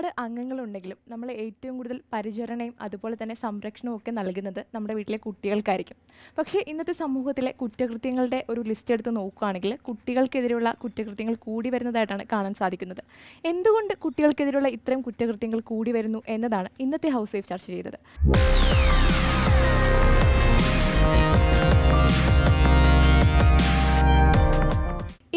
ഒരുപാട് അംഗങ്ങളുണ്ടെങ്കിലും നമ്മൾ ഏറ്റവും കൂടുതൽ പരിചരണയും അതുപോലെ തന്നെ സംരക്ഷണവും ഒക്കെ നൽകുന്നത് നമ്മുടെ വീട്ടിലെ കുട്ടികൾക്കായിരിക്കും പക്ഷേ ഇന്നത്തെ സമൂഹത്തിലെ കുറ്റകൃത്യങ്ങളുടെ ഒരു ലിസ്റ്റ് എടുത്ത് നോക്കുകയാണെങ്കിൽ കുട്ടികൾക്കെതിരെയുള്ള കുറ്റകൃത്യങ്ങൾ കൂടി വരുന്നതായിട്ടാണ് കാണാൻ സാധിക്കുന്നത് എന്തുകൊണ്ട് കുട്ടികൾക്കെതിരെയുള്ള ഇത്തരം കുറ്റകൃത്യങ്ങൾ കൂടി വരുന്നു എന്നതാണ് ഇന്നത്തെ ഹൗസ് വൈഫ് ചർച്ച ചെയ്തത്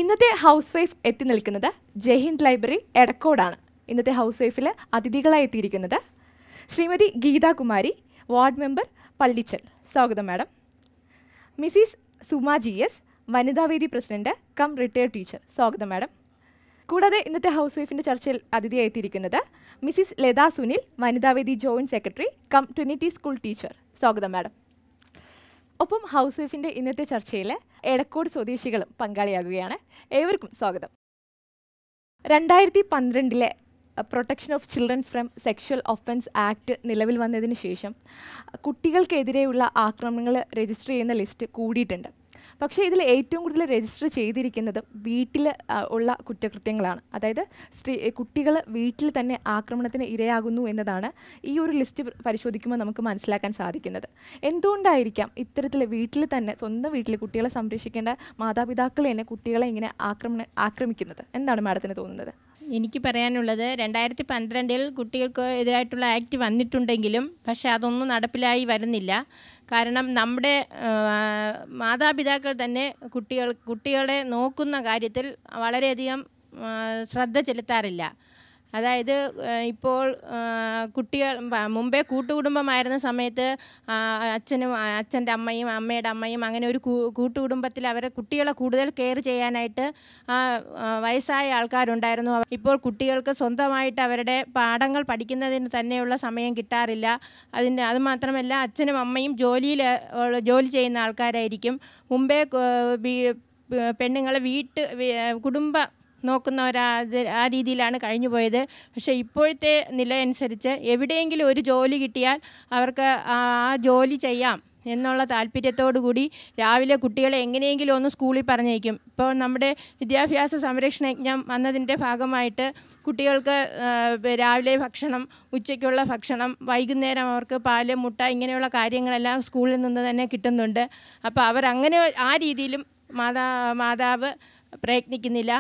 ഇന്നത്തെ ഹൗസ് വൈഫ് എത്തി നിൽക്കുന്നത് ജയ്ഹിന്ദ് ലൈബ്രറി എടക്കോടാണ് ഇന്നത്തെ ഹൗസ് വൈഫിൽ അതിഥികളായി എത്തിയിരിക്കുന്നത് ശ്രീമതി ഗീതാകുമാരി വാർഡ് മെമ്പർ പള്ളിച്ചൽ സ്വാഗതം madam Mrs Suma G S വനിതാവേദി പ്രസിഡന്റ് കം റിട്ടയർഡ് ടീച്ചർ സ്വാഗതം മാഡം കൂടാതെ ഇന്നത്തെ ഹൗസ് വൈഫിൻ്റെ ചർച്ചയിൽ അതിഥിയായി എത്തിയിരിക്കുന്നത് മിസ്സിസ് ലത സുനിൽ വനിതാവേദി joint secretary cum Trinity school teacher സ്വാഗതം മാഡം ഒപ്പം ഹൗസ് വൈഫിൻ്റെ ഇന്നത്തെ ചർച്ചയിൽ എടക്കോട് സ്വദേശികളും പങ്കാളിയാകുകയാണ് ഏവർക്കും സ്വാഗതം രണ്ടായിരത്തി പന്ത്രണ്ടിലെ protection of children from sexual offence act നിലവിൽ വന്നതിന് ശേഷം കുട്ടികൾക്കെതിരെയുള്ള ആക്രമണങ്ങൾ രജിസ്റ്റർ ചെയ്യുന്ന ലിസ്റ്റ് കൂടിയിട്ടുണ്ട് പക്ഷേ ഇതിൽ ഏറ്റവും കൂടുതൽ രജിസ്റ്റർ ചെയ്തിരിക്കുന്നത് വീട്ടിൽ ഉള്ള കുറ്റകൃത്യങ്ങളാണ് അതായത് സ്ത്രീ കുട്ടികൾ വീട്ടിൽ തന്നെ ആക്രമണത്തിന് ഇരയാകുന്നു എന്നതാണ് ഈ ഒരു ലിസ്റ്റ് പരിശോധിക്കുമ്പോൾ നമുക്ക് മനസ്സിലാക്കാൻ സാധിക്കുന്നത് എന്തുകൊണ്ടായിരിക്കാം ഇത്തരത്തിൽ വീട്ടിൽ തന്നെ സ്വന്തം വീട്ടിൽ കുട്ടികളെ സംരക്ഷിക്കേണ്ട മാതാപിതാക്കളെ തന്നെ കുട്ടികളെ ഇങ്ങനെ ആക്രമണ ആക്രമിക്കുന്നത് എന്താണ് മാഡത്തിന് തോന്നുന്നത് എനിക്ക് പറയാനുള്ളത് രണ്ടായിരത്തി പന്ത്രണ്ടിൽ കുട്ടികൾക്ക് എതിരായിട്ടുള്ള ആക്ട് വന്നിട്ടുണ്ടെങ്കിലും പക്ഷെ അതൊന്നും നടപ്പിലായി വരുന്നില്ല കാരണം നമ്മുടെ മാതാപിതാക്കൾ തന്നെ കുട്ടികൾ കുട്ടികളെ നോക്കുന്ന കാര്യത്തിൽ വളരെയധികം ശ്രദ്ധ ചെലുത്താറില്ല അതായത് ഇപ്പോൾ കുട്ടികൾ മുമ്പേ കൂട്ടുകുടുംബമായിരുന്ന സമയത്ത് അച്ഛനും അച്ഛൻ്റെ അമ്മയും അമ്മയുടെ അമ്മയും അങ്ങനെ ഒരു കൂട്ടുകുടുംബത്തിൽ അവരെ കുട്ടികളെ കൂടുതൽ കെയർ ചെയ്യാനായിട്ട് വയസ്സായ ആൾക്കാരുണ്ടായിരുന്നു ഇപ്പോൾ കുട്ടികൾക്ക് സ്വന്തമായിട്ട് അവരുടെ പാഠങ്ങൾ പഠിക്കുന്നതിന് തന്നെയുള്ള സമയം കിട്ടാറില്ല അതിൻ്റെ അതുമാത്രമല്ല അച്ഛനും അമ്മയും ജോലിയിൽ ജോലി ചെയ്യുന്ന ആൾക്കാരായിരിക്കും മുമ്പേ പെണ്ണുങ്ങളെ വീട്ട് കുടുംബ നോക്കുന്ന ഒരാ ആ രീതിയിലാണ് കഴിഞ്ഞു പോയത് പക്ഷേ ഇപ്പോഴത്തെ നില അനുസരിച്ച് എവിടെയെങ്കിലും ഒരു ജോലി കിട്ടിയാൽ അവർക്ക് ആ ജോലി ചെയ്യാം എന്നുള്ള താല്പര്യത്തോടു കൂടി രാവിലെ കുട്ടികളെ എങ്ങനെയെങ്കിലും ഒന്ന് സ്കൂളിൽ പറഞ്ഞേക്കും ഇപ്പോൾ നമ്മുടെ വിദ്യാഭ്യാസ സംരക്ഷണ യജ്ഞം വന്നതിൻ്റെ ഭാഗമായിട്ട് കുട്ടികൾക്ക് രാവിലെ ഭക്ഷണം ഉച്ചയ്ക്കുള്ള ഭക്ഷണം വൈകുന്നേരം അവർക്ക് പാല് മുട്ട ഇങ്ങനെയുള്ള കാര്യങ്ങളെല്ലാം സ്കൂളിൽ നിന്ന് തന്നെ കിട്ടുന്നുണ്ട് അപ്പോൾ അവരങ്ങനെ ആ രീതിയിലും മാതാ മാതാവ് പ്രയത്നിക്കുന്നില്ല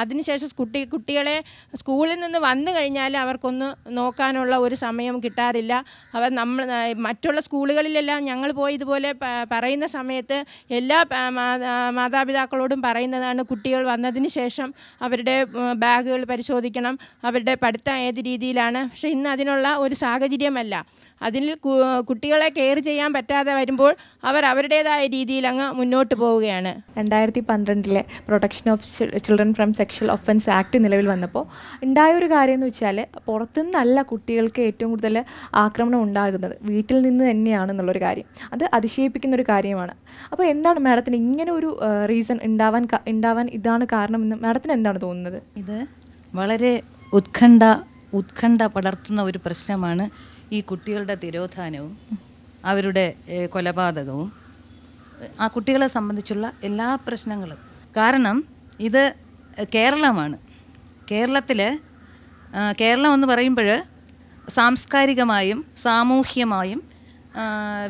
അതിനുശേഷം കുട്ടി കുട്ടികളെ സ്കൂളിൽ നിന്ന് വന്നു കഴിഞ്ഞാൽ അവർക്കൊന്ന് നോക്കാനുള്ള ഒരു സമയം കിട്ടാറില്ല അവർ നമ്മൾ മറ്റുള്ള സ്കൂളുകളിലെല്ലാം ഞങ്ങൾ പോയി ഇതുപോലെ പറയുന്ന സമയത്ത് എല്ലാ മാതാപിതാക്കളോടും പറയുന്നതാണ് കുട്ടികൾ വന്നതിന് ശേഷം അവരുടെ ബാഗുകൾ പരിശോധിക്കണം അവരുടെ പഠിത്തം ഏത് രീതിയിലാണ് പക്ഷേ ഇന്ന് അതിനുള്ള ഒരു സാഹചര്യമല്ല അതിൽ കുട്ടികളെ കെയർ ചെയ്യാൻ പറ്റാതെ വരുമ്പോൾ അവർ അവരുടേതായ രീതിയിൽ അങ്ങ് മുന്നോട്ട് പോവുകയാണ് രണ്ടായിരത്തി പന്ത്രണ്ടിലെ protection of children from sexual offence act നിലവിൽ വന്നപ്പോൾ ഉണ്ടായ ഒരു കാര്യം എന്ന് വെച്ചാൽ പുറത്തുനിന്നല്ല കുട്ടികൾക്ക് ഏറ്റവും കൂടുതൽ ആക്രമണം ഉണ്ടാകുന്നത് വീട്ടിൽ നിന്ന് തന്നെയാണെന്നുള്ളൊരു കാര്യം അത് അതിശയിപ്പിക്കുന്ന ഒരു കാര്യമാണ് അപ്പോൾ എന്താണ് മാഡത്തിന് ഇങ്ങനെ ഒരു റീസൺ ഉണ്ടാവാൻ ഉണ്ടാവാൻ ഇതാണ് കാരണമെന്ന് മാഡത്തിന് എന്താണ് തോന്നുന്നത് ഇത് വളരെ ഉത്കണ്ഠ ഉത്കണ്ഠ പടർത്തുന്ന ഒരു പ്രശ്നമാണ് ഈ കുട്ടികളുടെ തിരോധാനവും അവരുടെ കൊലപാതകവും ആ കുട്ടികളെ സംബന്ധിച്ചുള്ള എല്ലാ പ്രശ്നങ്ങളും കാരണം ഇത് കേരളമാണ് കേരളത്തിൽ കേരളം എന്ന് പറയുമ്പോൾ സാംസ്കാരികമായും സാമൂഹ്യമായും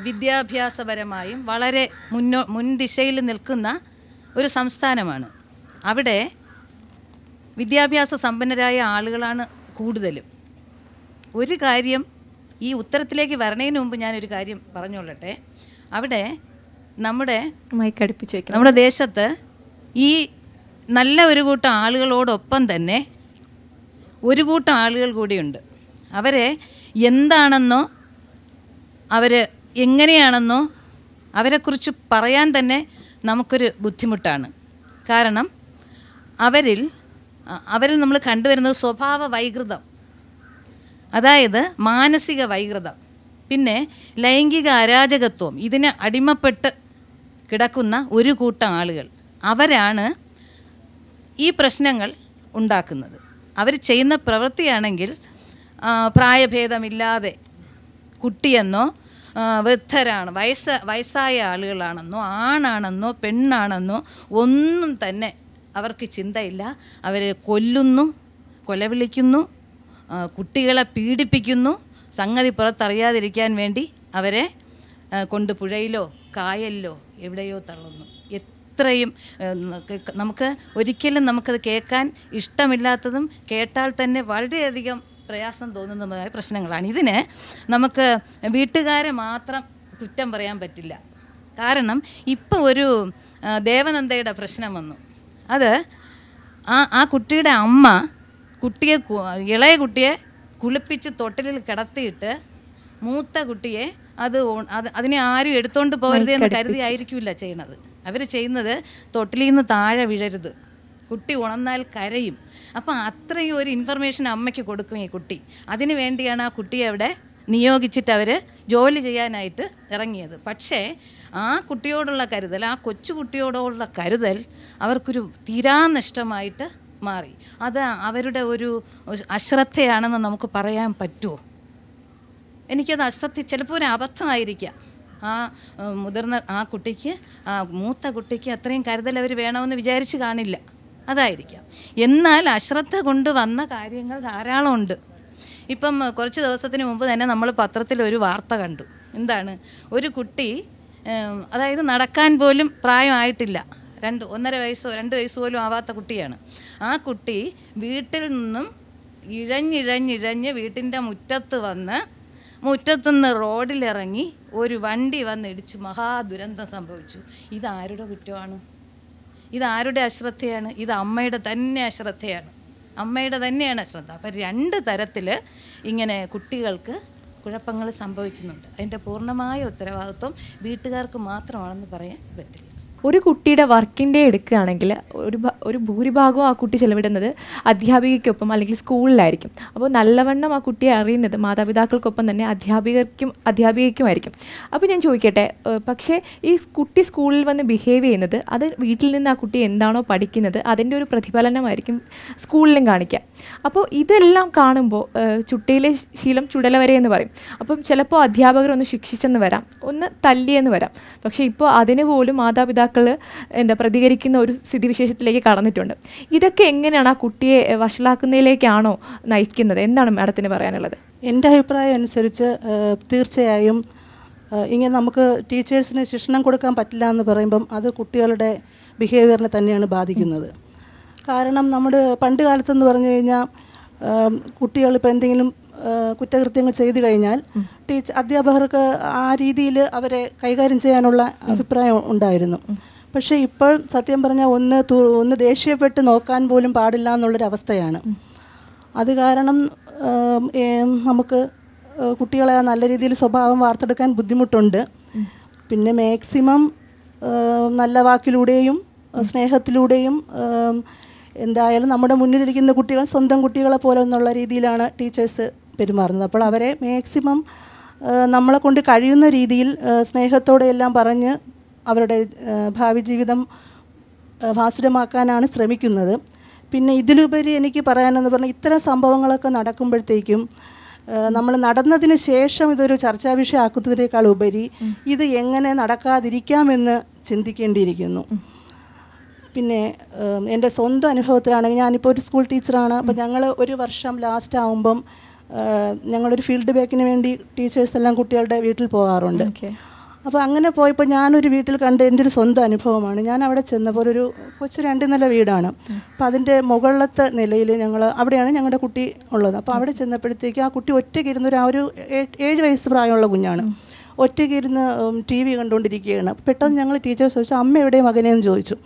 വിദ്യാഭ്യാസപരമായും വളരെ മുന്നോ മുൻദിശയിൽ നിൽക്കുന്ന ഒരു സംസ്ഥാനമാണ് അവിടെ വിദ്യാഭ്യാസ സമ്പന്നരായ ആളുകളാണ് കൂടുതലും ഒരു കാര്യം ഈ ഉത്തരത്തിലേക്ക് വരണേന് മുമ്പ് ഞാനൊരു കാര്യം പറഞ്ഞുകൊള്ളട്ടെ അവിടെ നമ്മുടെ നമ്മുടെ ദേശത്ത് ഈ നല്ല ഒരു കൂട്ടം ആളുകളോടൊപ്പം തന്നെ ഒരു കൂട്ടം ആളുകൾ കൂടിയുണ്ട് അവരെ എന്താണെന്നോ അവർ എങ്ങനെയാണെന്നോ അവരെക്കുറിച്ച് പറയാൻ തന്നെ നമുക്കൊരു ബുദ്ധിമുട്ടാണ് കാരണം അവരിൽ അവരിൽ നമ്മൾ കണ്ടുവരുന്നത് സ്വഭാവ വൈകൃതം അതായത് മാനസിക വൈകൃതം പിന്നെ ലൈംഗിക അരാജകത്വം ഇതിന് അടിമപ്പെട്ട് കിടക്കുന്ന ഒരു കൂട്ടം ആളുകൾ അവരാണ് ഈ പ്രശ്നങ്ങൾ ഉണ്ടാക്കുന്നത് അവർ ചെയ്യുന്ന പ്രവൃത്തിയാണെങ്കിൽ പ്രായഭേദമില്ലാതെ കുട്ടിയെന്നോ വൃദ്ധരാണ് വയസ്സ വയസ്സായ ആളുകളാണെന്നോ ആണാണെന്നോ പെണ്ണാണെന്നോ ഒന്നും തന്നെ അവർക്ക് ചിന്തയില്ല അവരെ കൊല്ലുന്നു കൊലവിളിക്കുന്നു കുട്ടികളെ പീഡിപ്പിക്കുന്നു സംഗതി പുറത്തറിയാതിരിക്കാൻ വേണ്ടി അവരെ കൊണ്ട് പുഴയിലോ കായലിലോ എവിടെയോ തള്ളുന്നു എത്രയും നമുക്ക് ഒരിക്കലും നമുക്കത് കേൾക്കാൻ ഇഷ്ടമില്ലാത്തതും കേട്ടാൽ തന്നെ വളരെയധികം പ്രയാസം തോന്നുന്നതുമായ പ്രശ്നങ്ങളാണ് ഇതിന് നമുക്ക് വീട്ടുകാരെ മാത്രം കുറ്റം പറയാൻ പറ്റില്ല കാരണം ഇപ്പോൾ ഒരു ദേവനന്ദയുടെ പ്രശ്നം വന്നു അത് ആ ആ കുട്ടിയുടെ അമ്മ കുട്ടിയെ ഇളയ കുട്ടിയെ കുളിപ്പിച്ച് തൊട്ടിലിൽ കിടത്തിയിട്ട് മൂത്ത കുട്ടിയെ അത് അതിനെ ആരും എടുത്തോണ്ട് പോകരുത് എന്ന് കരുതി ആയിരിക്കില്ല ചെയ്യണത് അവർ ചെയ്യുന്നത് തൊട്ടിലിൽ നിന്ന് താഴെ വിഴരുത് കുട്ടി ഉണർന്നാൽ കരയും അപ്പോൾ അത്രയും ഒരു ഇൻഫർമേഷൻ അമ്മയ്ക്ക് കൊടുക്കും ഈ കുട്ടി അതിനു വേണ്ടിയാണ് ആ കുട്ടിയെ അവിടെ നിയോഗിച്ചിട്ട് അവർ ജോലി ചെയ്യാനായിട്ട് ഇറങ്ങിയത് പക്ഷേ ആ കുട്ടിയോടുള്ള കരുതൽ ആ കൊച്ചു കുട്ടിയോടുള്ള കരുതൽ അവർക്കൊരു തീരാനഷ്ടമായിട്ട് മാറി അത് അവരുടെ ഒരു അശ്രദ്ധയാണെന്ന് നമുക്ക് പറയാൻ പറ്റുമോ എനിക്കത് അശ്രദ്ധ ചിലപ്പോൾ ഒരു അബദ്ധമായിരിക്കാം ആ മുതിർന്ന ആ കുട്ടിക്ക് ആ മൂത്ത കുട്ടിക്ക് അത്രയും കരുതൽ അവർ വേണമെന്ന് വിചാരിച്ച് കാണില്ല അതായിരിക്കാം എന്നാൽ അശ്രദ്ധ കൊണ്ട് വന്ന കാര്യങ്ങൾ ധാരാളമുണ്ട് ഇപ്പം കുറച്ച് ദിവസത്തിന് മുമ്പ് തന്നെ നമ്മൾ പത്രത്തിൽ ഒരു വാർത്ത കണ്ടു എന്താണ് ഒരു കുട്ടി അതായത് നടക്കാൻ പോലും പ്രായമായിട്ടില്ല രണ്ട് ഒന്നര വയസ്സോ രണ്ട് വയസ്സ് പോലും ആവാത്ത കുട്ടിയാണ് ആ കുട്ടി വീട്ടിൽ നിന്നും ഇഴഞ്ഞിഴഞ്ഞിഴഞ്ഞ് വീട്ടിൻ്റെ മുറ്റത്ത് വന്ന് മുറ്റത്തുനിന്ന് റോഡിലിറങ്ങി ഒരു വണ്ടി വന്നിടിച്ചു മഹാദുരന്തം സംഭവിച്ചു ഇതാരുടെ കുറ്റമാണ് ഇതാരുടെ അശ്രദ്ധയാണ് ഇത് അമ്മയുടെ തന്നെ അശ്രദ്ധയാണ് അമ്മയുടെ തന്നെയാണ് അശ്രദ്ധ അപ്പം രണ്ട് തരത്തിൽ ഇങ്ങനെ കുട്ടികൾക്ക് കുഴപ്പങ്ങൾ സംഭവിക്കുന്നുണ്ട് അതിൻ്റെ പൂർണ്ണമായ ഉത്തരവാദിത്വം വീട്ടുകാർക്ക് മാത്രമാണെന്ന് പറയാൻ പറ്റില്ല ഒരു കുട്ടിയുടെ വർക്കിൻ്റെ എടുക്കുകയാണെങ്കിൽ ഒരു ഒരു ഭൂരിഭാഗവും ആ കുട്ടി ചെലവിടുന്നത് അധ്യാപികയ്ക്കൊപ്പം അല്ലെങ്കിൽ സ്കൂളിലായിരിക്കും അപ്പോൾ നല്ലവണ്ണം ആ കുട്ടിയെ അറിയുന്നത് മാതാപിതാക്കൾക്കൊപ്പം തന്നെ അധ്യാപികർക്കും അധ്യാപികയ്ക്കുമായിരിക്കും അപ്പോൾ ഞാൻ ചോദിക്കട്ടെ പക്ഷേ ഈ കുട്ടി സ്കൂളിൽ വന്ന് ബിഹേവ് ചെയ്യുന്നത് അത് വീട്ടിൽ നിന്ന് ആ കുട്ടി എന്താണോ പഠിക്കുന്നത് അതിൻ്റെ ഒരു പ്രതിഫലനമായിരിക്കും സ്കൂളിലും കാണിക്കുക അപ്പോൾ ഇതെല്ലാം കാണുമ്പോൾ ചുട്ടയിലെ ശീലം ചുടല വരെ എന്ന് പറയും അപ്പം ചിലപ്പോൾ അധ്യാപകർ ഒന്ന് ശിക്ഷിച്ചെന്ന് വരാം ഒന്ന് തല്ലിയെന്ന് വരാം പക്ഷേ ഇപ്പോൾ അതിന് പോലും മാതാപിതാക്കൾ മാതാപിതാക്കൾ എന്താ പ്രതികരിക്കുന്ന ഒരു സ്ഥിതിവിശേഷത്തിലേക്ക് കടന്നിട്ടുണ്ട് ഇതൊക്കെ എങ്ങനെയാണ് ആ കുട്ടിയെ വഷളാക്കുന്നതിലേക്കാണോ നയിക്കുന്നത് എന്താണ് മാഡത്തിന് പറയാനുള്ളത് എൻ്റെ അഭിപ്രായം അനുസരിച്ച് തീർച്ചയായും ഇങ്ങനെ നമുക്ക് ടീച്ചേഴ്സിന് ശിക്ഷണം കൊടുക്കാൻ പറ്റില്ല എന്ന് പറയുമ്പം അത് കുട്ടികളുടെ ബിഹേവിയറിനെ തന്നെയാണ് ബാധിക്കുന്നത് കാരണം നമ്മുടെ പണ്ട് കാലത്തെന്ന് പറഞ്ഞു കഴിഞ്ഞാൽ കുട്ടികൾ ഇപ്പോൾ എന്തെങ്കിലും കുറ്റകൃത്യങ്ങൾ ചെയ്തു കഴിഞ്ഞാൽ ടീച്ചർ അധ്യാപകർക്ക് ആ രീതിയിൽ അവരെ കൈകാര്യം ചെയ്യാനുള്ള അഭിപ്രായം ഉണ്ടായിരുന്നു പക്ഷേ ഇപ്പോൾ സത്യം പറഞ്ഞാൽ ഒന്ന് ഒന്ന് ദേഷ്യപ്പെട്ട് നോക്കാൻ പോലും പാടില്ല എന്നുള്ളൊരവസ്ഥയാണ് അത് കാരണം നമുക്ക് കുട്ടികളെ നല്ല രീതിയിൽ സ്വഭാവം വാർത്തെടുക്കാൻ ബുദ്ധിമുട്ടുണ്ട് പിന്നെ മാക്സിമം നല്ല വാക്കിലൂടെയും സ്നേഹത്തിലൂടെയും എന്തായാലും നമ്മുടെ മുന്നിലിരിക്കുന്ന കുട്ടികൾ സ്വന്തം കുട്ടികളെ പോലെ എന്നുള്ള രീതിയിലാണ് ടീച്ചേഴ്സ് പെരുമാറുന്നത് അപ്പോൾ അവരെ മാക്സിമം നമ്മളെ കൊണ്ട് കഴിയുന്ന രീതിയിൽ സ്നേഹത്തോടെ എല്ലാം പറഞ്ഞ് അവരുടെ ഭാവി ജീവിതം ഭാസുരമാക്കാനാണ് ശ്രമിക്കുന്നത് പിന്നെ ഇതിലുപരി എനിക്ക് പറയാനെന്ന് പറഞ്ഞാൽ ഇത്തരം സംഭവങ്ങളൊക്കെ നടക്കുമ്പോഴത്തേക്കും നമ്മൾ നടന്നതിന് ശേഷം ഇതൊരു ചർച്ചാ വിഷയമാക്കുന്നതിനേക്കാൾ ഉപരി ഇത് എങ്ങനെ നടക്കാതിരിക്കാമെന്ന് ചിന്തിക്കേണ്ടിയിരിക്കുന്നു പിന്നെ എൻ്റെ സ്വന്തം അനുഭവത്തിലാണെങ്കിൽ ഞാനിപ്പോൾ ഒരു സ്കൂൾ ടീച്ചറാണ് അപ്പോൾ ഞങ്ങൾ ഒരു വർഷം ലാസ്റ്റ് ആകുമ്പം ഞങ്ങളൊരു ഫീൽഡ് ബാക്കിന് വേണ്ടി ടീച്ചേഴ്സ് എല്ലാം കുട്ടികളുടെ വീട്ടിൽ പോകാറുണ്ട് അപ്പോൾ അങ്ങനെ പോയപ്പോൾ ഞാനൊരു വീട്ടിൽ കണ്ട് എൻ്റെ ഒരു സ്വന്തം അനുഭവമാണ് ഞാൻ അവിടെ ചെന്നപ്പോൾ ഒരു കൊച്ചു രണ്ട് നില വീടാണ് അപ്പോൾ അതിൻ്റെ മുകളിലത്തെ നിലയിൽ ഞങ്ങൾ അവിടെയാണ് ഞങ്ങളുടെ കുട്ടി ഉള്ളത് അപ്പോൾ അവിടെ ചെന്നപ്പോഴത്തേക്ക് ആ കുട്ടി ഒറ്റയ്ക്ക് ഇരുന്നൊരു ആ ഒരു ഏഴ് വയസ്സ് പ്രായമുള്ള കുഞ്ഞാണ് ഒറ്റയ്ക്കിരുന്ന് ടി വി കണ്ടുകൊണ്ടിരിക്കുകയാണ് പെട്ടെന്ന് ഞങ്ങൾ ടീച്ചേഴ്സ് ചോദിച്ചു അമ്മ എവിടെ മകനെയും ചോദിച്ചു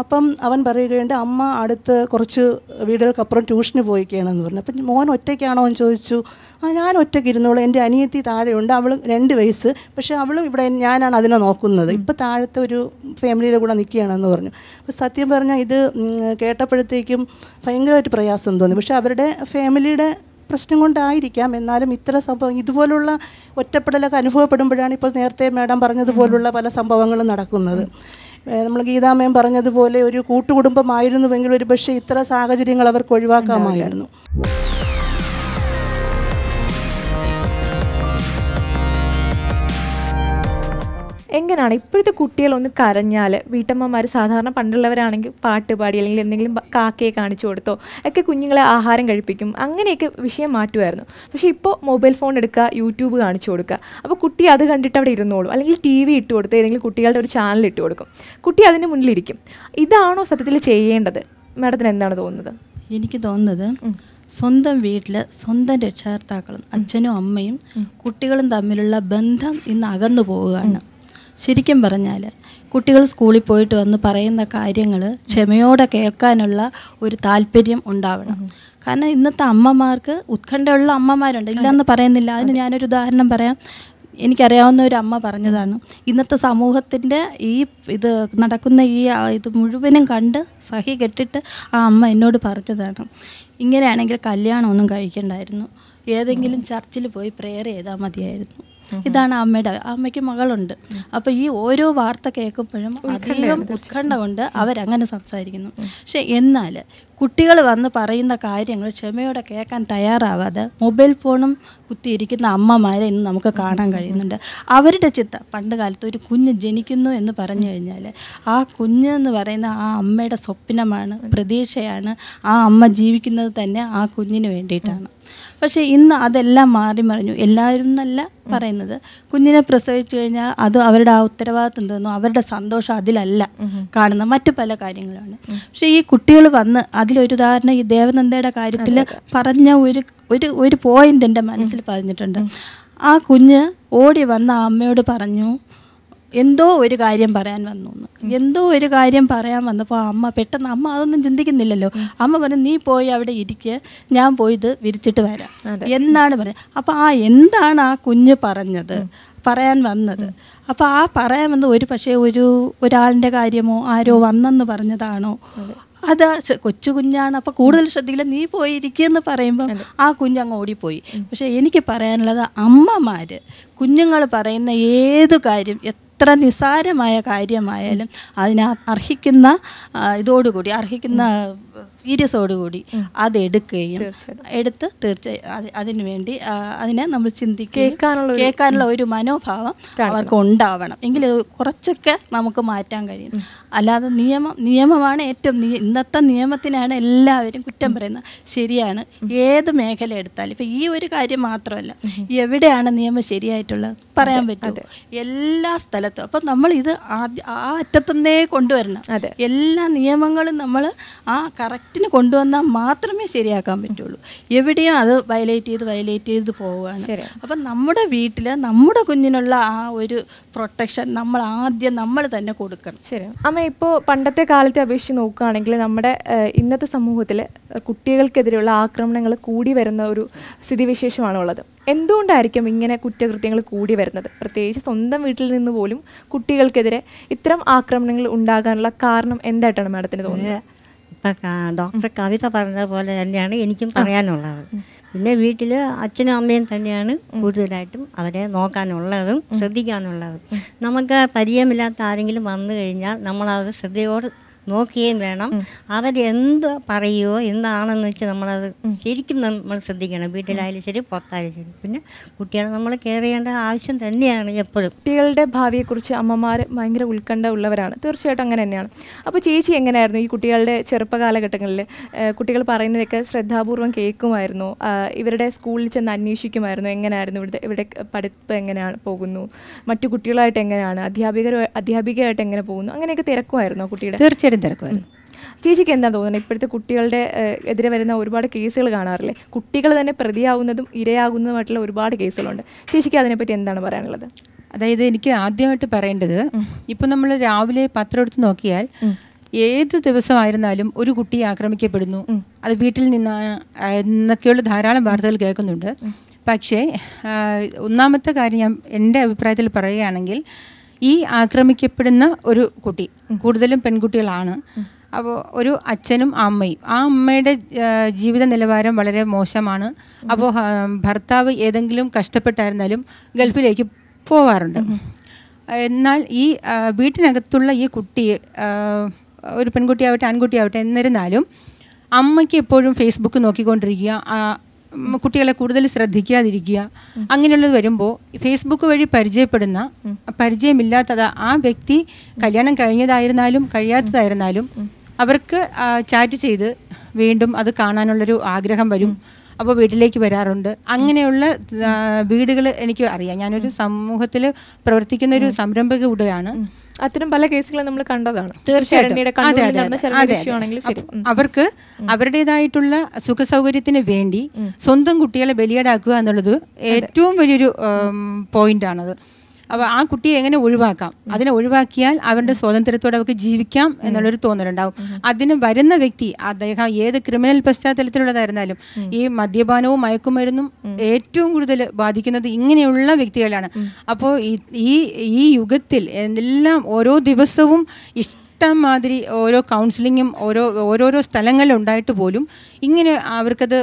അപ്പം അവൻ പറയുകയുണ്ട് അമ്മ അടുത്ത് കുറച്ച് വീടുകൾക്കപ്പുറം ട്യൂഷന് പോയിക്കുകയാണെന്ന് പറഞ്ഞു അപ്പം മോൻ ഒറ്റയ്ക്കാണോ എന്ന് ചോദിച്ചു ആ ഞാൻ ഒറ്റയ്ക്ക് ഇരുന്നോളൂ എൻ്റെ അനിയത്തി താഴെയുണ്ട് അവൾ രണ്ട് വയസ്സ് പക്ഷേ അവളും ഇവിടെ ഞാനാണ് അതിനെ നോക്കുന്നത് ഇപ്പം താഴത്തെ ഒരു ഫാമിലിയുടെ കൂടെ നിൽക്കുകയാണെന്ന് പറഞ്ഞു അപ്പോൾ സത്യം പറഞ്ഞാൽ ഇത് കേട്ടപ്പോഴത്തേക്കും ഭയങ്കരമായിട്ട് പ്രയാസം തോന്നി പക്ഷേ അവരുടെ ഫാമിലിയുടെ പ്രശ്നം കൊണ്ടായിരിക്കാം എന്നാലും ഇത്തരം സംഭവം ഇതുപോലുള്ള ഒറ്റപ്പെടലൊക്കെ അനുഭവപ്പെടുമ്പോഴാണ് ഇപ്പോൾ നേരത്തെ മാഡം പറഞ്ഞതുപോലുള്ള പല സംഭവങ്ങളും നടക്കുന്നത് നമ്മൾ ഗീതാമയം പറഞ്ഞതുപോലെ ഒരു കൂട്ടുകുടുംബമായിരുന്നുവെങ്കിൽ ഒരു പക്ഷേ ഇത്ര സാഹചര്യങ്ങൾ അവർക്ക് ഒഴിവാക്കാമായിരുന്നു എങ്ങനെയാണ് ഇപ്പോഴത്തെ കുട്ടികളൊന്ന് കരഞ്ഞാൽ വീട്ടമ്മമാർ സാധാരണ പണ്ടുള്ളവരാണെങ്കിൽ പാട്ട് പാടി അല്ലെങ്കിൽ എന്തെങ്കിലും കാക്കയെ കാണിച്ചു കൊടുത്തോ ഒക്കെ കുഞ്ഞുങ്ങളെ ആഹാരം കഴിപ്പിക്കും അങ്ങനെയൊക്കെ വിഷയം മാറ്റുമായിരുന്നു പക്ഷേ ഇപ്പോൾ മൊബൈൽ ഫോൺ എടുക്കുക യൂട്യൂബ് കാണിച്ചു കൊടുക്കുക അപ്പോൾ കുട്ടി അത് കണ്ടിട്ട് അവിടെ ഇരുന്നോളും അല്ലെങ്കിൽ ടി വി ഇട്ട് കൊടുത്ത് ഏതെങ്കിലും കുട്ടികളുടെ ഒരു ചാനൽ ഇട്ട് കൊടുക്കും കുട്ടി അതിൻ്റെ മുന്നിലിരിക്കും ഇതാണോ സത്യത്തിൽ ചെയ്യേണ്ടത് മാഡത്തിന് എന്താണ് തോന്നുന്നത് എനിക്ക് തോന്നുന്നത് സ്വന്തം വീട്ടിൽ സ്വന്തം രക്ഷകർത്താക്കളും അച്ഛനും അമ്മയും കുട്ടികളും തമ്മിലുള്ള ബന്ധം ഇന്ന് അകന്നു പോവുകയാണ് ശരിക്കും പറഞ്ഞാൽ കുട്ടികൾ സ്കൂളിൽ പോയിട്ട് വന്ന് പറയുന്ന കാര്യങ്ങൾ ക്ഷമയോടെ കേൾക്കാനുള്ള ഒരു താല്പര്യം ഉണ്ടാവണം കാരണം ഇന്നത്തെ അമ്മമാർക്ക് ഉത്കണ്ഠയുള്ള അമ്മമാരുണ്ട് ഇല്ലെന്ന് പറയുന്നില്ല അതിന് ഞാനൊരു ഉദാഹരണം പറയാം എനിക്കറിയാവുന്ന ഒരു അമ്മ പറഞ്ഞതാണ് ഇന്നത്തെ സമൂഹത്തിൻ്റെ ഈ ഇത് നടക്കുന്ന ഈ ഇത് മുഴുവനും കണ്ട് സഹി കെട്ടിട്ട് ആ അമ്മ എന്നോട് പറഞ്ഞതാണ് ഇങ്ങനെയാണെങ്കിൽ കല്യാണമൊന്നും കഴിക്കണ്ടായിരുന്നു ഏതെങ്കിലും ചർച്ചിൽ പോയി പ്രേയർ ചെയ്താൽ മതിയായിരുന്നു ഇതാണ് അമ്മയുടെ അമ്മയ്ക്ക് മകളുണ്ട് അപ്പോൾ ഈ ഓരോ വാർത്ത കേൾക്കുമ്പോഴും അധികം ഉത്കണ്ഠ കൊണ്ട് അവരങ്ങനെ സംസാരിക്കുന്നു പക്ഷെ എന്നാൽ കുട്ടികൾ വന്ന് പറയുന്ന കാര്യങ്ങൾ ക്ഷമയോടെ കേൾക്കാൻ തയ്യാറാവാതെ മൊബൈൽ ഫോണും കുത്തിയിരിക്കുന്ന അമ്മമാരെ ഇന്ന് നമുക്ക് കാണാൻ കഴിയുന്നുണ്ട് അവരുടെ ചിത്ത പണ്ട് കാലത്ത് ഒരു കുഞ്ഞ് ജനിക്കുന്നു എന്ന് പറഞ്ഞു കഴിഞ്ഞാൽ ആ കുഞ്ഞ് എന്ന് പറയുന്ന ആ അമ്മയുടെ സ്വപ്നമാണ് പ്രതീക്ഷയാണ് ആ അമ്മ ജീവിക്കുന്നത് തന്നെ ആ കുഞ്ഞിന് വേണ്ടിയിട്ടാണ് പക്ഷേ ഇന്ന് അതെല്ലാം മാറി മറിഞ്ഞു എല്ലാവരും എന്നല്ല പറയുന്നത് കുഞ്ഞിനെ പ്രസവിച്ചു കഴിഞ്ഞാൽ അത് അവരുടെ ആ ഉത്തരവാദിത്വം തോന്നുന്നു അവരുടെ സന്തോഷം അതിലല്ല കാണുന്ന മറ്റു പല കാര്യങ്ങളാണ് പക്ഷേ ഈ കുട്ടികൾ വന്ന് അതിലൊരു ഉദാഹരണം ഈ ദേവനന്ദയുടെ കാര്യത്തിൽ പറഞ്ഞ ഒരു ഒരു ഒരു പോയിന്റ് എൻ്റെ മനസ്സിൽ പറഞ്ഞിട്ടുണ്ട് ആ കുഞ്ഞ് ഓടി വന്ന അമ്മയോട് പറഞ്ഞു എന്തോ ഒരു കാര്യം പറയാൻ വന്നു എന്തോ ഒരു കാര്യം പറയാൻ വന്നപ്പോൾ അമ്മ പെട്ടെന്ന് അമ്മ അതൊന്നും ചിന്തിക്കുന്നില്ലല്ലോ അമ്മ പറഞ്ഞു നീ പോയി അവിടെ ഇരിക്കുക ഞാൻ പോയിത് വിരിച്ചിട്ട് വരാം എന്നാണ് പറയുന്നത് അപ്പോൾ ആ എന്താണ് ആ കുഞ്ഞ് പറഞ്ഞത് പറയാൻ വന്നത് അപ്പോൾ ആ പറയാൻ വന്നത് ഒരു പക്ഷേ ഒരു ഒരാളിൻ്റെ കാര്യമോ ആരോ വന്നെന്ന് പറഞ്ഞതാണോ അത് കൊച്ചു കുഞ്ഞാണ് അപ്പോൾ കൂടുതൽ ശ്രദ്ധിക്കില്ല നീ പോയിരിക്കുമെന്ന് പറയുമ്പം ആ കുഞ്ഞങ്ങ് ഓടിപ്പോയി പക്ഷേ എനിക്ക് പറയാനുള്ളത് അമ്മമാർ കുഞ്ഞുങ്ങൾ പറയുന്ന ഏത് കാര്യം എത്ര നിസ്സാരമായ കാര്യമായാലും അതിനെ അർഹിക്കുന്ന ഇതോടുകൂടി അർഹിക്കുന്ന സീരിയസോടുകൂടി അതെടുക്കുകയും എടുത്ത് തീർച്ചയായും അതിനുവേണ്ടി അതിനെ നമ്മൾ ചിന്തിക്കുകയും കേൾക്കാനുള്ള ഒരു മനോഭാവം അവർക്ക് ഉണ്ടാവണം എങ്കിൽ കുറച്ചൊക്കെ നമുക്ക് മാറ്റാൻ കഴിയും അല്ലാതെ നിയമം നിയമമാണ് ഏറ്റവും ഇന്നത്തെ നിയമത്തിനാണ് എല്ലാവരും കുറ്റം പറയുന്നത് ശരിയാണ് ഏത് മേഖല എടുത്താലും ഇപ്പം ഈ ഒരു കാര്യം മാത്രമല്ല എവിടെയാണ് നിയമം ശരിയായിട്ടുള്ളത് പറയാൻ പറ്റുമോ എല്ലാ സ്ഥലത്തും സ്ഥലത്ത് അപ്പം നമ്മൾ ഇത് ആ അറ്റത്തുനിന്നേ കൊണ്ടുവരണം എല്ലാ നിയമങ്ങളും നമ്മൾ ആ കറക്റ്റിന് കൊണ്ടുവന്നാൽ മാത്രമേ ശരിയാക്കാൻ പറ്റുള്ളൂ എവിടെയും അത് വയലേറ്റ് ചെയ്ത് വയലേറ്റ് ചെയ്ത് പോവുകയാണ് അപ്പം നമ്മുടെ വീട്ടിൽ നമ്മുടെ കുഞ്ഞിനുള്ള ആ ഒരു പ്രൊട്ടക്ഷൻ നമ്മൾ ആദ്യം നമ്മൾ തന്നെ കൊടുക്കണം ശരി അമ്മ ഇപ്പോൾ പണ്ടത്തെ കാലത്തെ അപേക്ഷിച്ച് നോക്കുകയാണെങ്കിൽ നമ്മുടെ ഇന്നത്തെ സമൂഹത്തിൽ കുട്ടികൾക്കെതിരെയുള്ള ആക്രമണങ്ങൾ കൂടി വരുന്ന ഒരു സ്ഥിതിവിശേഷമാണുള്ളത് എന്തുകൊണ്ടായിരിക്കും ഇങ്ങനെ കുറ്റകൃത്യങ്ങൾ കൂടി വരുന്നത് പ്രത്യേകിച്ച് സ്വന്തം വീട്ടിൽ നിന്ന് പോലും കുട്ടികൾക്കെതിരെ ഇത്തരം ആക്രമണങ്ങൾ ഉണ്ടാകാനുള്ള കാരണം എന്തായിട്ടാണ് മാഡത്തിന് തോന്നുന്നത് ഇപ്പം ഡോക്ടർ കവിത പോലെ തന്നെയാണ് എനിക്കും പറയാനുള്ളത് പിന്നെ വീട്ടിൽ അച്ഛനും അമ്മയും തന്നെയാണ് കൂടുതലായിട്ടും അവരെ നോക്കാനുള്ളതും ശ്രദ്ധിക്കാനുള്ളതും നമുക്ക് പരിചയമില്ലാത്ത ആരെങ്കിലും വന്നു കഴിഞ്ഞാൽ നമ്മളത് ശ്രദ്ധയോട് നോക്കുകയും വേണം അവരെന്ത് പറയുമോ എന്താണെന്ന് വെച്ചാൽ നമ്മളത് ശരിക്കും നമ്മൾ ശ്രദ്ധിക്കണം വീട്ടിലായാലും ശരി പുറത്തായാലും ശരി പിന്നെ കുട്ടികളെ നമ്മൾ കെയർ ചെയ്യേണ്ട ആവശ്യം തന്നെയാണ് എപ്പോഴും കുട്ടികളുടെ ഭാവിയെക്കുറിച്ച് അമ്മമാർ ഭയങ്കര ഉത്കണ്ഠ ഉള്ളവരാണ് തീർച്ചയായിട്ടും അങ്ങനെ തന്നെയാണ് അപ്പോൾ ചേച്ചി എങ്ങനെയായിരുന്നു ഈ കുട്ടികളുടെ ചെറുപ്പകാലഘട്ടങ്ങളിൽ കുട്ടികൾ പറയുന്നതൊക്കെ ശ്രദ്ധാപൂർവ്വം കേൾക്കുമായിരുന്നു ഇവരുടെ സ്കൂളിൽ ചെന്ന് അന്വേഷിക്കുമായിരുന്നു എങ്ങനെയായിരുന്നു ഇവിടുത്തെ ഇവിടെ പഠിപ്പ് എങ്ങനെയാണ് പോകുന്നു മറ്റു കുട്ടികളായിട്ട് എങ്ങനെയാണ് അധ്യാപകരോ അധ്യാപികയായിട്ട് എങ്ങനെ പോകുന്നു അങ്ങനെയൊക്കെ തിരക്കുമായിരുന്നു കുട്ടിയുടെ തീർച്ചയായിട്ടും എല്ലാവരും തിരക്കുമായിരുന്നു ചേച്ചിക്ക് എന്താ തോന്നുന്നത് ഇപ്പോഴത്തെ കുട്ടികളുടെ എതിരെ വരുന്ന ഒരുപാട് കേസുകൾ കാണാറില്ലേ കുട്ടികൾ തന്നെ പ്രതിയാവുന്നതും ഇരയാകുന്നതുമായിട്ടുള്ള ഒരുപാട് കേസുകളുണ്ട് ചേച്ചിക്ക് അതിനെപ്പറ്റി എന്താണ് പറയാനുള്ളത് അതായത് എനിക്ക് ആദ്യമായിട്ട് പറയേണ്ടത് ഇപ്പം നമ്മൾ രാവിലെ പത്രം എടുത്ത് നോക്കിയാൽ ഏത് ദിവസമായിരുന്നാലും ഒരു കുട്ടി ആക്രമിക്കപ്പെടുന്നു അത് വീട്ടിൽ നിന്ന് എന്നൊക്കെയുള്ള ധാരാളം വാർത്തകൾ കേൾക്കുന്നുണ്ട് പക്ഷേ ഒന്നാമത്തെ കാര്യം ഞാൻ എൻ്റെ അഭിപ്രായത്തിൽ പറയുകയാണെങ്കിൽ ഈ ആക്രമിക്കപ്പെടുന്ന ഒരു കുട്ടി കൂടുതലും പെൺകുട്ടികളാണ് അപ്പോൾ ഒരു അച്ഛനും അമ്മയും ആ അമ്മയുടെ ജീവിത നിലവാരം വളരെ മോശമാണ് അപ്പോൾ ഭർത്താവ് ഏതെങ്കിലും കഷ്ടപ്പെട്ടായിരുന്നാലും ഗൾഫിലേക്ക് പോവാറുണ്ട് എന്നാൽ ഈ വീട്ടിനകത്തുള്ള ഈ കുട്ടി ഒരു പെൺകുട്ടിയാവട്ടെ ആൺകുട്ടിയാവട്ടെ എന്നിരുന്നാലും അമ്മയ്ക്ക് എപ്പോഴും ഫേസ്ബുക്ക് നോക്കിക്കൊണ്ടിരിക്കുക കുട്ടികളെ കൂടുതൽ ശ്രദ്ധിക്കാതിരിക്കുക അങ്ങനെയുള്ളത് വരുമ്പോൾ ഫേസ്ബുക്ക് വഴി പരിചയപ്പെടുന്ന പരിചയമില്ലാത്തത് ആ വ്യക്തി കല്യാണം കഴിഞ്ഞതായിരുന്നാലും കഴിയാത്തതായിരുന്നാലും അവർക്ക് ചാറ്റ് ചെയ്ത് വീണ്ടും അത് കാണാനുള്ളൊരു ആഗ്രഹം വരും അപ്പോൾ വീട്ടിലേക്ക് വരാറുണ്ട് അങ്ങനെയുള്ള വീടുകൾ എനിക്ക് അറിയാം ഞാനൊരു സമൂഹത്തിൽ പ്രവർത്തിക്കുന്ന ഒരു സംരംഭക അത്തരം പല കേസുകളും നമ്മൾ കണ്ടതാണ് തീർച്ചയായിട്ടും അവർക്ക് അവരുടേതായിട്ടുള്ള സുഖ സൗകര്യത്തിന് വേണ്ടി സ്വന്തം കുട്ടികളെ ബലിയാടാക്കുക എന്നുള്ളത് ഏറ്റവും വലിയൊരു പോയിന്റ് ആണത് അപ്പോൾ ആ കുട്ടിയെ എങ്ങനെ ഒഴിവാക്കാം അതിനെ ഒഴിവാക്കിയാൽ അവരുടെ സ്വാതന്ത്ര്യത്തോടെ അവർക്ക് ജീവിക്കാം എന്നുള്ളൊരു തോന്നലുണ്ടാവും അതിന് വരുന്ന വ്യക്തി അദ്ദേഹം ഏത് ക്രിമിനൽ പശ്ചാത്തലത്തിലുള്ളതായിരുന്നാലും ഈ മദ്യപാനവും മയക്കുമരുന്നും ഏറ്റവും കൂടുതൽ ബാധിക്കുന്നത് ഇങ്ങനെയുള്ള വ്യക്തികളാണ് അപ്പോൾ ഈ ഈ യുഗത്തിൽ എല്ലാം ഓരോ ദിവസവും ഇഷ്ടം മാതിരി ഓരോ കൗൺസിലിങ്ങും ഓരോ ഓരോരോ സ്ഥലങ്ങളുണ്ടായിട്ട് പോലും ഇങ്ങനെ അവർക്കത്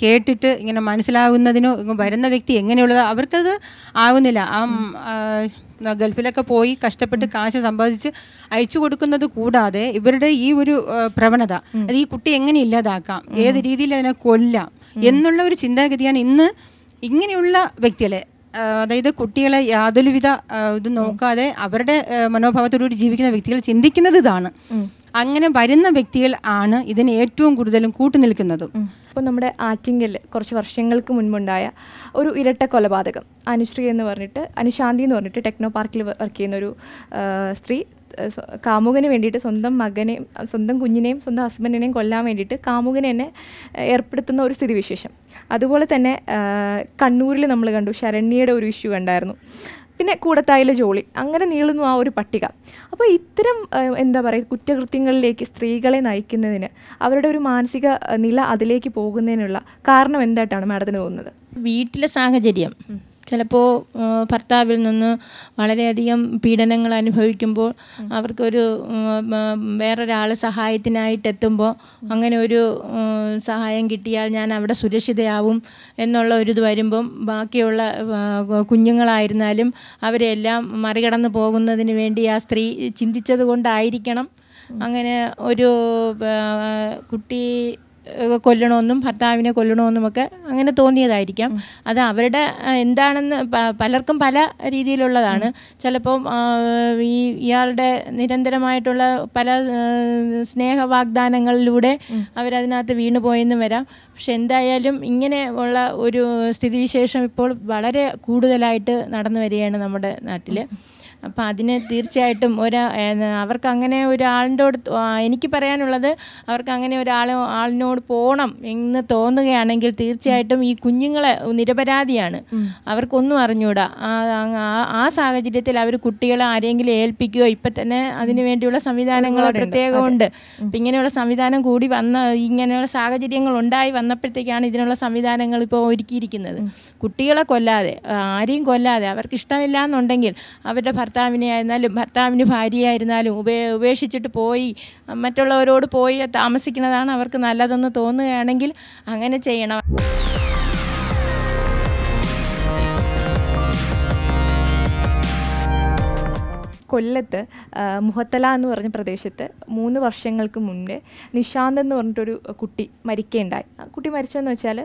കേട്ടിട്ട് ഇങ്ങനെ മനസ്സിലാവുന്നതിനോ വരുന്ന വ്യക്തി എങ്ങനെയുള്ളത് അവർക്കത് ആവുന്നില്ല ആ ഗൾഫിലൊക്കെ പോയി കഷ്ടപ്പെട്ട് കാശ് സമ്പാദിച്ച് അയച്ചു കൊടുക്കുന്നത് കൂടാതെ ഇവരുടെ ഈ ഒരു പ്രവണത അത് ഈ കുട്ടി എങ്ങനെ ഇല്ലാതാക്കാം ഏത് രീതിയിൽ അതിനെ കൊല്ലാം എന്നുള്ള ഒരു ചിന്താഗതിയാണ് ഇന്ന് ഇങ്ങനെയുള്ള വ്യക്തികളെ അതായത് കുട്ടികളെ യാതൊരുവിധ ഇത് നോക്കാതെ അവരുടെ മനോഭാവത്തോടുകൂടി ജീവിക്കുന്ന വ്യക്തികൾ ചിന്തിക്കുന്നത് ഇതാണ് അങ്ങനെ വരുന്ന വ്യക്തികൾ ആണ് ഇതിന് ഏറ്റവും കൂടുതലും കൂട്ടുനിൽക്കുന്നത് ഇപ്പോൾ നമ്മുടെ ആറ്റിങ്ങിൽ കുറച്ച് വർഷങ്ങൾക്ക് മുൻപുണ്ടായ ഒരു ഇരട്ട കൊലപാതകം അനുശ്രീ എന്ന് പറഞ്ഞിട്ട് അനുശാന്തി എന്ന് പറഞ്ഞിട്ട് ടെക്നോ പാർക്കിൽ വർക്ക് ചെയ്യുന്ന ഒരു സ്ത്രീ കാമുകന് വേണ്ടിയിട്ട് സ്വന്തം മകനെയും സ്വന്തം കുഞ്ഞിനെയും സ്വന്തം ഹസ്ബൻഡിനെയും കൊല്ലാൻ വേണ്ടിയിട്ട് കാമുകനെ തന്നെ ഏർപ്പെടുത്തുന്ന ഒരു സ്ഥിതിവിശേഷം അതുപോലെ തന്നെ കണ്ണൂരിൽ നമ്മൾ കണ്ടു ശരണ്യയുടെ ഒരു ഇഷ്യൂ കണ്ടായിരുന്നു പിന്നെ കൂടത്തായിലെ ജോളി അങ്ങനെ നീളുന്നു ആ ഒരു പട്ടിക അപ്പോൾ ഇത്തരം എന്താ പറയുക കുറ്റകൃത്യങ്ങളിലേക്ക് സ്ത്രീകളെ നയിക്കുന്നതിന് അവരുടെ ഒരു മാനസിക നില അതിലേക്ക് പോകുന്നതിനുള്ള കാരണം എന്തായിട്ടാണ് മാഡത്തിന് തോന്നുന്നത് വീട്ടിലെ സാഹചര്യം ചിലപ്പോൾ ഭർത്താവിൽ നിന്ന് വളരെയധികം പീഡനങ്ങൾ അനുഭവിക്കുമ്പോൾ അവർക്കൊരു വേറൊരാൾ എത്തുമ്പോൾ അങ്ങനെ ഒരു സഹായം കിട്ടിയാൽ ഞാൻ അവിടെ സുരക്ഷിതയാവും എന്നുള്ള ഒരിത് വരുമ്പം ബാക്കിയുള്ള കുഞ്ഞുങ്ങളായിരുന്നാലും അവരെല്ലാം മറികടന്ന് പോകുന്നതിന് വേണ്ടി ആ സ്ത്രീ ചിന്തിച്ചത് കൊണ്ടായിരിക്കണം അങ്ങനെ ഒരു കുട്ടി കൊല്ലണമെന്നും ഭർത്താവിനെ ഒക്കെ അങ്ങനെ തോന്നിയതായിരിക്കാം അത് അവരുടെ എന്താണെന്ന് പലർക്കും പല രീതിയിലുള്ളതാണ് ചിലപ്പം ഈ ഇയാളുടെ നിരന്തരമായിട്ടുള്ള പല സ്നേഹ വാഗ്ദാനങ്ങളിലൂടെ അവരതിനകത്ത് വീണുപോയെന്നും വരാം പക്ഷെ എന്തായാലും ഇങ്ങനെ ഉള്ള ഒരു സ്ഥിതിവിശേഷം ഇപ്പോൾ വളരെ കൂടുതലായിട്ട് നടന്നു വരികയാണ് നമ്മുടെ നാട്ടിൽ അപ്പം അതിന് തീർച്ചയായിട്ടും ഒരു അവർക്ക് അങ്ങനെ ഒരാളിൻ്റെ അടുത്ത് എനിക്ക് പറയാനുള്ളത് അവർക്ക് അങ്ങനെ ഒരാൾ ആളിനോട് പോകണം എന്ന് തോന്നുകയാണെങ്കിൽ തീർച്ചയായിട്ടും ഈ കുഞ്ഞുങ്ങളെ നിരപരാധിയാണ് അവർക്കൊന്നും അറിഞ്ഞൂടാ ആ സാഹചര്യത്തിൽ അവർ കുട്ടികളെ ആരെങ്കിലും ഏൽപ്പിക്കുകയോ ഇപ്പം തന്നെ അതിനു വേണ്ടിയുള്ള സംവിധാനങ്ങൾ പ്രത്യേകമുണ്ട് അപ്പം ഇങ്ങനെയുള്ള സംവിധാനം കൂടി വന്ന ഇങ്ങനെയുള്ള സാഹചര്യങ്ങൾ ഉണ്ടായി വന്നപ്പോഴത്തേക്കാണ് ഇതിനുള്ള സംവിധാനങ്ങൾ ഇപ്പോൾ ഒരുക്കിയിരിക്കുന്നത് കുട്ടികളെ കൊല്ലാതെ ആരെയും കൊല്ലാതെ അവർക്ക് ഇഷ്ടമില്ല എന്നുണ്ടെങ്കിൽ അവരുടെ ഭർത്താവിനെ ആയിരുന്നാലും ഭർത്താവിന് ഭാര്യയായിരുന്നാലും ഉപേ ഉപേക്ഷിച്ചിട്ട് പോയി മറ്റുള്ളവരോട് പോയി താമസിക്കുന്നതാണ് അവർക്ക് നല്ലതെന്ന് തോന്നുകയാണെങ്കിൽ അങ്ങനെ ചെയ്യണം കൊല്ലത്ത് മുഹത്തല എന്ന് പറഞ്ഞ പ്രദേശത്ത് മൂന്ന് വർഷങ്ങൾക്ക് മുന്നേ നിശാന്ത് എന്ന് പറഞ്ഞിട്ടൊരു കുട്ടി ആ കുട്ടി മരിച്ചതെന്ന് വെച്ചാൽ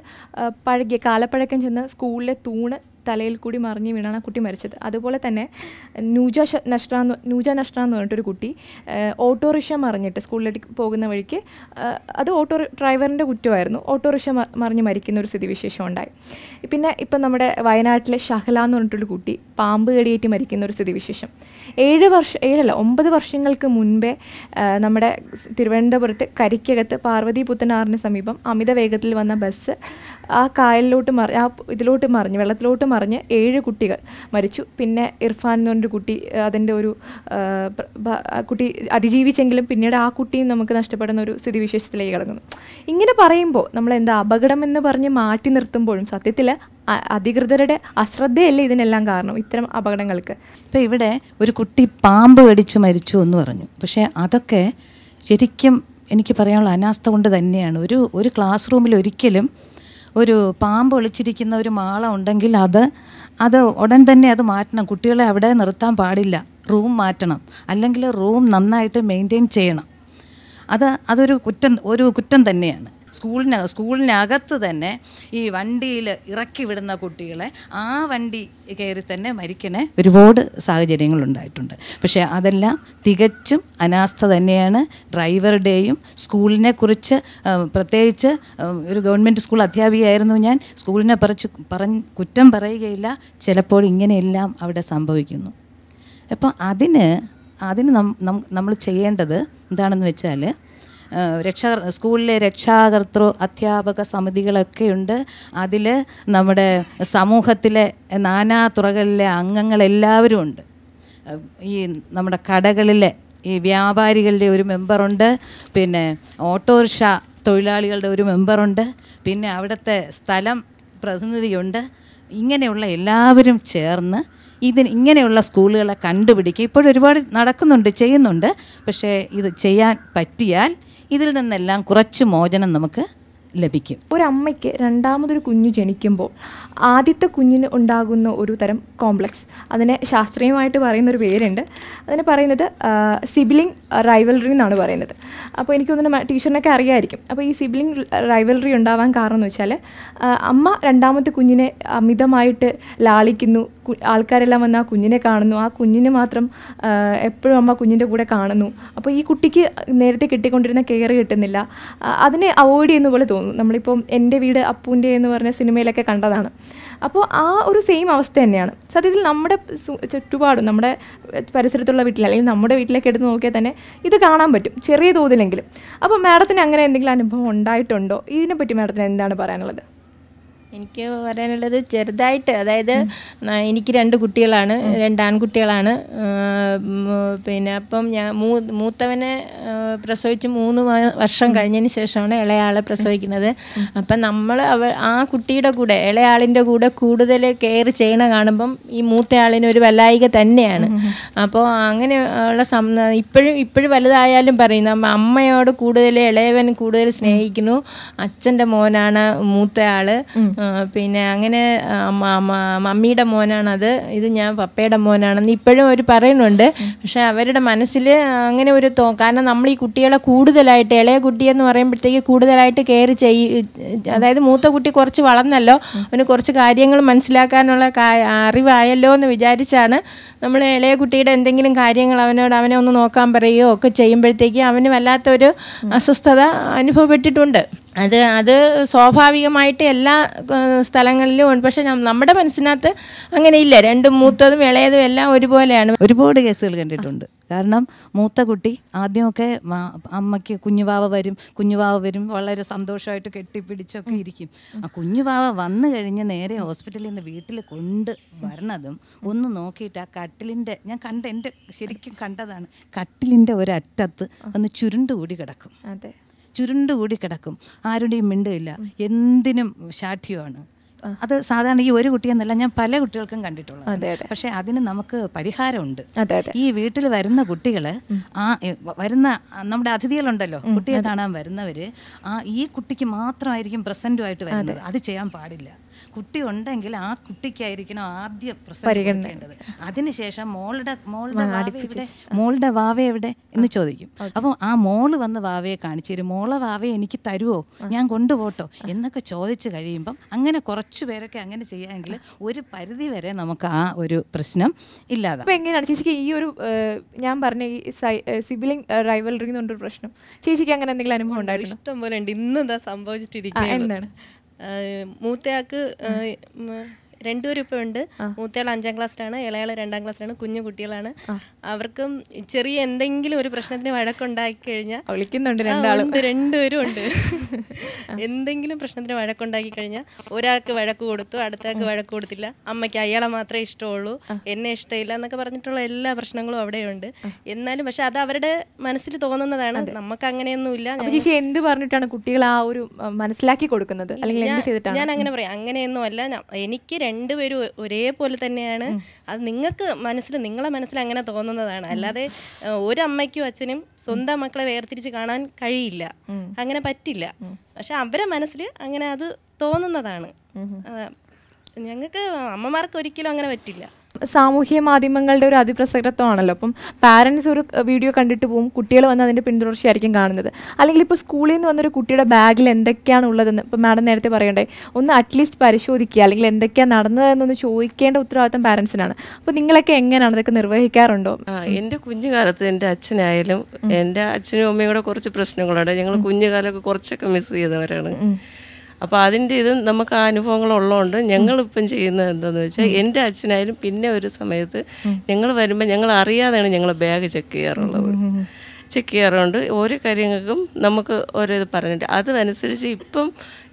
പഴകിയ കാലപ്പഴക്കം ചെന്ന് സ്കൂളിലെ തൂണ് തലയിൽ കൂടി മറിഞ്ഞ് വീണാണ് ആ കുട്ടി മരിച്ചത് അതുപോലെ തന്നെ നൂജ നഷ്ട നൂജ നഷ്ട എന്ന് പറഞ്ഞിട്ടൊരു കുട്ടി ഓട്ടോറിക്ഷ മറിഞ്ഞിട്ട് സ്കൂളിലേക്ക് പോകുന്ന വഴിക്ക് അത് ഓട്ടോ ഡ്രൈവറിൻ്റെ കുറ്റമായിരുന്നു ഓട്ടോറിക്ഷ മറിഞ്ഞ് മരിക്കുന്ന ഒരു സ്ഥിതിവിശേഷം ഉണ്ടായി പിന്നെ ഇപ്പം നമ്മുടെ വയനാട്ടിലെ ഷഹല എന്ന് പറഞ്ഞിട്ടൊരു കുട്ടി പാമ്പ് കടിയേറ്റ് മരിക്കുന്ന ഒരു സ്ഥിതിവിശേഷം ഏഴ് വർഷം ഏഴല്ല ഒമ്പത് വർഷങ്ങൾക്ക് മുൻപേ നമ്മുടെ തിരുവനന്തപുരത്ത് കരിക്കകത്ത് പാർവതി പുത്തനാറിന് സമീപം അമിത വേഗത്തിൽ വന്ന ബസ് ആ കായലിലോട്ട് മറി ആ ഇതിലോട്ട് മറിഞ്ഞ് വെള്ളത്തിലോട്ട് മറിഞ്ഞ് മറിഞ്ഞ് ഏഴ് കുട്ടികൾ മരിച്ചു പിന്നെ ഇർഫാൻ എന്ന് പറഞ്ഞൊരു കുട്ടി അതിൻ്റെ ഒരു കുട്ടി അതിജീവിച്ചെങ്കിലും പിന്നീട് ആ കുട്ടിയും നമുക്ക് നഷ്ടപ്പെടുന്ന ഒരു സ്ഥിതിവിശേഷത്തിലേക്ക് കിടങ്ങുന്നു ഇങ്ങനെ പറയുമ്പോൾ നമ്മൾ എന്താ അപകടം എന്ന് പറഞ്ഞ് മാറ്റി നിർത്തുമ്പോഴും സത്യത്തിൽ അധികൃതരുടെ അശ്രദ്ധയല്ലേ ഇതിനെല്ലാം കാരണം ഇത്തരം അപകടങ്ങൾക്ക് ഇപ്പോൾ ഇവിടെ ഒരു കുട്ടി പാമ്പ് കടിച്ചു മരിച്ചു എന്ന് പറഞ്ഞു പക്ഷേ അതൊക്കെ ശരിക്കും എനിക്ക് പറയാനുള്ള അനാസ്ഥ കൊണ്ട് തന്നെയാണ് ഒരു ഒരു ക്ലാസ് റൂമിൽ ഒരിക്കലും ഒരു പാമ്പ് ഒളിച്ചിരിക്കുന്ന ഒരു മാള ഉണ്ടെങ്കിൽ അത് അത് ഉടൻ തന്നെ അത് മാറ്റണം കുട്ടികളെ അവിടെ നിർത്താൻ പാടില്ല റൂം മാറ്റണം അല്ലെങ്കിൽ റൂം നന്നായിട്ട് മെയിൻറ്റെയിൻ ചെയ്യണം അത് അതൊരു കുറ്റം ഒരു കുറ്റം തന്നെയാണ് സ്കൂളിന് സ്കൂളിനകത്ത് തന്നെ ഈ വണ്ടിയിൽ ഇറക്കി വിടുന്ന കുട്ടികളെ ആ വണ്ടി കയറി തന്നെ മരിക്കണ ഒരുപാട് സാഹചര്യങ്ങൾ ഉണ്ടായിട്ടുണ്ട് പക്ഷേ അതെല്ലാം തികച്ചും അനാസ്ഥ തന്നെയാണ് ഡ്രൈവറുടെയും സ്കൂളിനെ കുറിച്ച് പ്രത്യേകിച്ച് ഒരു ഗവൺമെൻറ് സ്കൂൾ അധ്യാപികയായിരുന്നു ഞാൻ സ്കൂളിനെ പറിച്ച് പറഞ്ഞ് കുറ്റം പറയുകയില്ല ചിലപ്പോൾ ഇങ്ങനെയെല്ലാം അവിടെ സംഭവിക്കുന്നു അപ്പം അതിന് അതിന് നമ്മൾ ചെയ്യേണ്ടത് എന്താണെന്ന് വെച്ചാൽ രക്ഷാ സ്കൂളിലെ രക്ഷാകർത്തൃ അധ്യാപക സമിതികളൊക്കെയുണ്ട് അതിൽ നമ്മുടെ സമൂഹത്തിലെ നാനാ തുറകളിലെ അംഗങ്ങളെല്ലാവരും ഉണ്ട് ഈ നമ്മുടെ കടകളിലെ ഈ വ്യാപാരികളുടെ ഒരു മെമ്പറുണ്ട് പിന്നെ ഓട്ടോറിക്ഷ തൊഴിലാളികളുടെ ഒരു മെമ്പറുണ്ട് പിന്നെ അവിടുത്തെ സ്ഥലം പ്രതിനിധിയുണ്ട് ഇങ്ങനെയുള്ള എല്ലാവരും ചേർന്ന് ഇതിന് ഇങ്ങനെയുള്ള സ്കൂളുകളെ കണ്ടുപിടിക്കുക ഇപ്പോഴൊരുപാട് നടക്കുന്നുണ്ട് ചെയ്യുന്നുണ്ട് പക്ഷേ ഇത് ചെയ്യാൻ പറ്റിയാൽ ഇതിൽ നിന്നെല്ലാം കുറച്ച് മോചനം നമുക്ക് ലഭിക്കും ഒരമ്മയ്ക്ക് രണ്ടാമതൊരു കുഞ്ഞ് ജനിക്കുമ്പോൾ ആദ്യത്തെ കുഞ്ഞിന് ഉണ്ടാകുന്ന ഒരു തരം കോംപ്ലക്സ് അതിനെ ശാസ്ത്രീയമായിട്ട് പറയുന്ന ഒരു പേരുണ്ട് അതിനെ പറയുന്നത് സിബിലിംഗ് റൈവൽറി എന്നാണ് പറയുന്നത് അപ്പോൾ എനിക്ക് തോന്നുന്നു ടീച്ചറിനൊക്കെ അറിയായിരിക്കും അപ്പോൾ ഈ സിബിലിംഗ് റൈവൽറി ഉണ്ടാവാൻ കാരണം എന്ന് വെച്ചാൽ അമ്മ രണ്ടാമത്തെ കുഞ്ഞിനെ അമിതമായിട്ട് ലാളിക്കുന്നു ആൾക്കാരെല്ലാം വന്ന് ആ കുഞ്ഞിനെ കാണുന്നു ആ കുഞ്ഞിനെ മാത്രം എപ്പോഴും അമ്മ കുഞ്ഞിൻ്റെ കൂടെ കാണുന്നു അപ്പോൾ ഈ കുട്ടിക്ക് നേരത്തെ കിട്ടിക്കൊണ്ടിരുന്ന കെയർ കിട്ടുന്നില്ല അതിനെ അവോയ്ഡ് ചെയ്യുന്ന പോലെ തോന്നുന്നു തോന്നുന്നു നമ്മളിപ്പം എൻ്റെ വീട് അപ്പൂൻ്റെ എന്ന് പറഞ്ഞ സിനിമയിലൊക്കെ കണ്ടതാണ് അപ്പോൾ ആ ഒരു സെയിം അവസ്ഥ തന്നെയാണ് സത്യത്തിൽ നമ്മുടെ ചുറ്റുപാടും നമ്മുടെ പരിസരത്തുള്ള വീട്ടിൽ അല്ലെങ്കിൽ നമ്മുടെ വീട്ടിലേക്ക് എടുത്ത് നോക്കിയാൽ തന്നെ ഇത് കാണാൻ പറ്റും ചെറിയ തോതിലെങ്കിലും അപ്പോൾ മാഡത്തിന് അങ്ങനെ എന്തെങ്കിലും അനുഭവം ഉണ്ടായിട്ടുണ്ടോ ഇതിനെപ്പറ്റി മാഡത്തിന് എന്താണ് പറയാനുള്ളത് എനിക്ക് പറയാനുള്ളത് ചെറുതായിട്ട് അതായത് എനിക്ക് രണ്ട് കുട്ടികളാണ് രണ്ട് ആൺകുട്ടികളാണ് പിന്നെ അപ്പം ഞാൻ മൂ മൂത്തവനെ പ്രസവിച്ച് മൂന്ന് വർഷം കഴിഞ്ഞതിന് ശേഷമാണ് ഇളയാളെ പ്രസവിക്കുന്നത് അപ്പം നമ്മൾ അവ ആ കുട്ടിയുടെ കൂടെ ഇളയാളിൻ്റെ കൂടെ കൂടുതൽ കെയർ ചെയ്യണ കാണുമ്പം ഈ മൂത്തയാളിന് ഒരു വല്ലായിക തന്നെയാണ് അപ്പോൾ അങ്ങനെ ഉള്ള സം ഇപ്പോഴും ഇപ്പോഴും വലുതായാലും പറയും അമ്മയോട് കൂടുതൽ ഇളയവൻ കൂടുതൽ സ്നേഹിക്കുന്നു അച്ഛൻ്റെ മോനാണ് മൂത്തയാൾ പിന്നെ അങ്ങനെ മമ്മിയുടെ മോനാണത് ഇത് ഞാൻ പപ്പയുടെ മോനാണെന്ന് ഇപ്പോഴും അവർ പറയുന്നുണ്ട് പക്ഷേ അവരുടെ മനസ്സിൽ അങ്ങനെ ഒരു തോ കാരണം നമ്മൾ ഈ കുട്ടികളെ കൂടുതലായിട്ട് ഇളയ കുട്ടിയെന്ന് പറയുമ്പോഴത്തേക്ക് കൂടുതലായിട്ട് കെയർ ചെയ് അതായത് മൂത്ത കുട്ടി കുറച്ച് വളർന്നല്ലോ അവന് കുറച്ച് കാര്യങ്ങൾ മനസ്സിലാക്കാനുള്ള അറിവായല്ലോ എന്ന് വിചാരിച്ചാണ് നമ്മൾ ഇളയ കുട്ടിയുടെ എന്തെങ്കിലും കാര്യങ്ങൾ അവനോട് അവനെ ഒന്ന് നോക്കാൻ പറയുകയോ ഒക്കെ ചെയ്യുമ്പോഴത്തേക്ക് അവന് വല്ലാത്തൊരു അസ്വസ്ഥത അനുഭവപ്പെട്ടിട്ടുണ്ട് അത് അത് സ്വാഭാവികമായിട്ട് എല്ലാ സ്ഥലങ്ങളിലും ഉണ്ട് പക്ഷെ നമ്മുടെ മനസ്സിനകത്ത് അങ്ങനെ ഇല്ല രണ്ടും മൂത്തതും ഇളയതും എല്ലാം ഒരുപോലെയാണ് ഒരുപാട് കേസുകൾ കണ്ടിട്ടുണ്ട് കാരണം മൂത്ത കുട്ടി ആദ്യമൊക്കെ അമ്മയ്ക്ക് കുഞ്ഞുവാവ വരും കുഞ്ഞുവാവ വരും വളരെ സന്തോഷമായിട്ട് കെട്ടിപ്പിടിച്ചൊക്കെ ഇരിക്കും ആ കുഞ്ഞുവാവ വന്നു കഴിഞ്ഞ് നേരെ ഹോസ്പിറ്റലിൽ നിന്ന് വീട്ടിൽ കൊണ്ട് വരണതും ഒന്ന് നോക്കിയിട്ട് ആ കട്ടിലിൻ്റെ ഞാൻ കണ്ട എൻ്റെ ശരിക്കും കണ്ടതാണ് കട്ടിലിൻ്റെ ഒരറ്റത്ത് ഒന്ന് ചുരുണ്ട് കൂടി കിടക്കും അതെ ചുരുണ്ടുകൂടി കിടക്കും ആരുടെയും മിണ്ടില്ല എന്തിനും ശാഠ്യമാണ് അത് സാധാരണ ഈ ഒരു കുട്ടിയെന്നല്ല ഞാൻ പല കുട്ടികൾക്കും കണ്ടിട്ടുള്ളത് പക്ഷേ അതിന് നമുക്ക് പരിഹാരമുണ്ട് ഈ വീട്ടിൽ വരുന്ന കുട്ടികള് ആ വരുന്ന നമ്മുടെ അതിഥികളുണ്ടല്ലോ കുട്ടിയെ കാണാൻ വരുന്നവര് ആ ഈ കുട്ടിക്ക് മാത്രമായിരിക്കും പ്രസന്റുമായിട്ട് വരുന്നത് അത് ചെയ്യാൻ പാടില്ല കുട്ടി ഉണ്ടെങ്കിൽ ആ കുട്ടിക്കായിരിക്കണം ആദ്യം പരിഗണിക്കേണ്ടത് അതിനുശേഷം മോളുടെ മോളുടെ എവിടെ മോളുടെ വാവ എവിടെ എന്ന് ചോദിക്കും അപ്പോൾ ആ മോള് വന്ന് വാവയെ കാണിച്ചു തരും മോളെ വാവയെ എനിക്ക് തരുമോ ഞാൻ കൊണ്ടുപോട്ടോ എന്നൊക്കെ ചോദിച്ചു കഴിയുമ്പം അങ്ങനെ കുറച്ചു പേരൊക്കെ അങ്ങനെ ചെയ്യാമെങ്കിൽ ഒരു പരിധി വരെ നമുക്ക് ആ ഒരു പ്രശ്നം ഇല്ലാതെ അപ്പോൾ എങ്ങനെയാണ് ചേച്ചിക്ക് ഈ ഒരു ഞാൻ പറഞ്ഞ ഈ സിബിലിംഗ് റൈവലറി എന്നൊരു പ്രശ്നം ചേച്ചിക്ക് അങ്ങനെ എന്തെങ്കിലും അനുഭവം ഉണ്ടായിരുന്നു ഇഷ്ടം പോലെ ഉണ്ട് ഇന്ന് എന്താ സംഭവിച്ചിട്ടിരിക്കുന്നത് എന്താണ് മൂത്തയാൾക്ക് രണ്ടുപേരും ഇപ്പോൾ ഉണ്ട് മൂത്തയാൾ അഞ്ചാം ക്ലാസ്സിലാണ് ഇളയാൾ രണ്ടാം ക്ലാസ്സിലാണ് കുഞ്ഞു കുട്ടികളാണ് അവർക്കും ചെറിയ എന്തെങ്കിലും ഒരു പ്രശ്നത്തിന് വഴക്കുണ്ടാക്കി കഴിഞ്ഞാൽ വിളിക്കുന്നുണ്ട് രണ്ടാളും രണ്ടുപേരും ഉണ്ട് എന്തെങ്കിലും പ്രശ്നത്തിന് വഴക്കുണ്ടാക്കി കഴിഞ്ഞാൽ ഒരാൾക്ക് വഴക്ക് കൊടുത്തു അടുത്തയാൾക്ക് വഴക്ക് കൊടുത്തില്ല അമ്മയ്ക്ക് അയാളെ മാത്രമേ ഇഷ്ടമുള്ളൂ എന്നെ ഇഷ്ടമില്ല എന്നൊക്കെ പറഞ്ഞിട്ടുള്ള എല്ലാ പ്രശ്നങ്ങളും അവിടെയുണ്ട് എന്നാലും പക്ഷെ അത് അവരുടെ മനസ്സിൽ തോന്നുന്നതാണ് നമുക്ക് അങ്ങനെയൊന്നുമില്ല ചേച്ചി എന്ത് പറഞ്ഞിട്ടാണ് കുട്ടികൾ ആ ഒരു മനസ്സിലാക്കി കൊടുക്കുന്നത് അല്ലെങ്കിൽ ഞാൻ അങ്ങനെ പറയാം അങ്ങനെയൊന്നും അല്ല എനിക്ക് രണ്ടുപേരും ഒരേപോലെ തന്നെയാണ് അത് നിങ്ങൾക്ക് മനസ്സിൽ നിങ്ങളെ മനസ്സിൽ അങ്ങനെ തോന്നുന്നതാണ് അല്ലാതെ ഒരമ്മയ്ക്കും അച്ഛനും സ്വന്തം മക്കളെ വേർതിരിച്ച് കാണാൻ കഴിയില്ല അങ്ങനെ പറ്റില്ല പക്ഷെ അവരെ മനസ്സിൽ അങ്ങനെ അത് തോന്നുന്നതാണ് ഞങ്ങൾക്ക് അമ്മമാർക്ക് ഒരിക്കലും അങ്ങനെ പറ്റില്ല സാമൂഹ്യ മാധ്യമങ്ങളുടെ ഒരു അതിപ്രസക്തമാണല്ലോ അപ്പം പാരൻസ് ഒരു വീഡിയോ കണ്ടിട്ട് പോകും കുട്ടികൾ വന്ന് അതിൻ്റെ പിന്തുടർച്ചയായിരിക്കും കാണുന്നത് അല്ലെങ്കിൽ ഇപ്പോൾ സ്കൂളിൽ നിന്ന് വന്നൊരു കുട്ടിയുടെ ബാഗിൽ എന്തൊക്കെയാണ് ഉള്ളതെന്ന് ഇപ്പം മാഡം നേരത്തെ പറയണ്ടേ ഒന്ന് അറ്റ്ലീസ്റ്റ് പരിശോധിക്കുക അല്ലെങ്കിൽ എന്തൊക്കെയാണ് നടന്നതെന്നൊന്ന് ചോദിക്കേണ്ട ഉത്തരവാദിത്തം പാരൻസിനാണ് അപ്പോൾ നിങ്ങളൊക്കെ എങ്ങനെയാണ് അതൊക്കെ നിർവഹിക്കാറുണ്ടോ എൻ്റെ കുഞ്ഞുകാലത്ത് എൻ്റെ അച്ഛനായാലും എൻ്റെ അച്ഛനും അമ്മയും കൂടെ കുറച്ച് പ്രശ്നങ്ങളുണ്ട് ഞങ്ങൾ കുഞ്ഞുകാലമൊക്കെ കുറച്ചൊക്കെ മിസ് ചെയ്തവരാണ് അപ്പോൾ അതിൻ്റെ ഇത് നമുക്ക് ആ അനുഭവങ്ങൾ ഉള്ളതുകൊണ്ട് ഞങ്ങളിപ്പം ചെയ്യുന്നത് എന്താണെന്ന് വെച്ചാൽ എൻ്റെ അച്ഛനായാലും പിന്നെ ഒരു സമയത്ത് ഞങ്ങൾ വരുമ്പോൾ ഞങ്ങൾ അറിയാതെയാണ് ഞങ്ങൾ ബാഗ് ചെക്ക് ചെയ്യാറുള്ളത് ചെക്ക് ചെയ്യാറുണ്ട് ഓരോ കാര്യങ്ങൾക്കും നമുക്ക് ഓരോ ഇത് പറഞ്ഞിട്ട് അതനുസരിച്ച് ഇപ്പം